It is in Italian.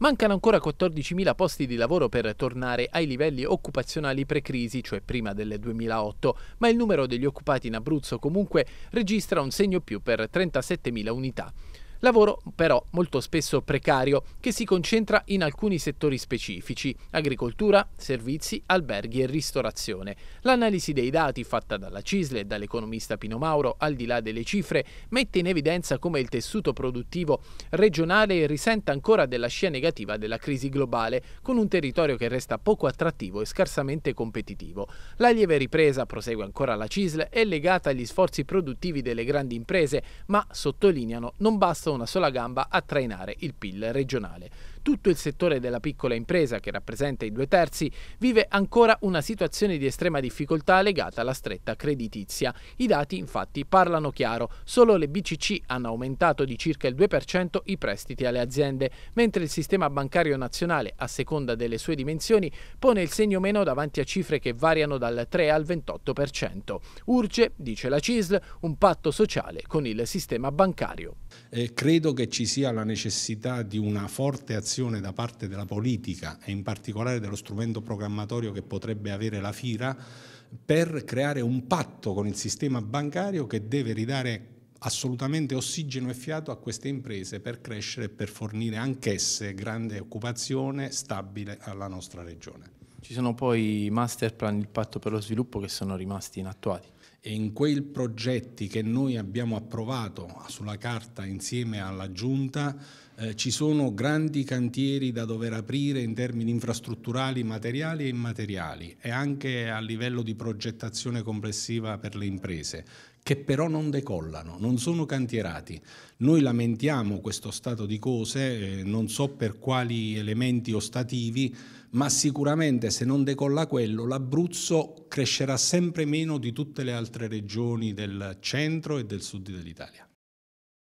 Mancano ancora 14.000 posti di lavoro per tornare ai livelli occupazionali pre-crisi, cioè prima del 2008, ma il numero degli occupati in Abruzzo comunque registra un segno più per 37.000 unità. Lavoro però molto spesso precario che si concentra in alcuni settori specifici, agricoltura, servizi, alberghi e ristorazione. L'analisi dei dati fatta dalla Cisle e dall'economista Pino Mauro, al di là delle cifre, mette in evidenza come il tessuto produttivo regionale risenta ancora della scia negativa della crisi globale, con un territorio che resta poco attrattivo e scarsamente competitivo. La lieve ripresa, prosegue ancora la Cisle, è legata agli sforzi produttivi delle grandi imprese, ma sottolineano non basta una sola gamba a trainare il PIL regionale tutto il settore della piccola impresa, che rappresenta i due terzi, vive ancora una situazione di estrema difficoltà legata alla stretta creditizia. I dati infatti parlano chiaro, solo le BCC hanno aumentato di circa il 2% i prestiti alle aziende, mentre il sistema bancario nazionale, a seconda delle sue dimensioni, pone il segno meno davanti a cifre che variano dal 3 al 28%. Urge, dice la CISL, un patto sociale con il sistema bancario. Eh, credo che ci sia la necessità di una forte azione un'azione da parte della politica e in particolare dello strumento programmatorio che potrebbe avere la FIRA per creare un patto con il sistema bancario che deve ridare assolutamente ossigeno e fiato a queste imprese per crescere e per fornire anch'esse grande occupazione stabile alla nostra regione. Ci sono poi i master plan, il patto per lo sviluppo che sono rimasti inattuati e in quei progetti che noi abbiamo approvato sulla carta insieme alla Giunta eh, ci sono grandi cantieri da dover aprire in termini infrastrutturali, materiali e immateriali e anche a livello di progettazione complessiva per le imprese che però non decollano, non sono cantierati. Noi lamentiamo questo stato di cose, eh, non so per quali elementi ostativi, ma sicuramente se non decolla quello l'Abruzzo crescerà sempre meno di tutte le altre altre regioni del centro e del sud dell'Italia.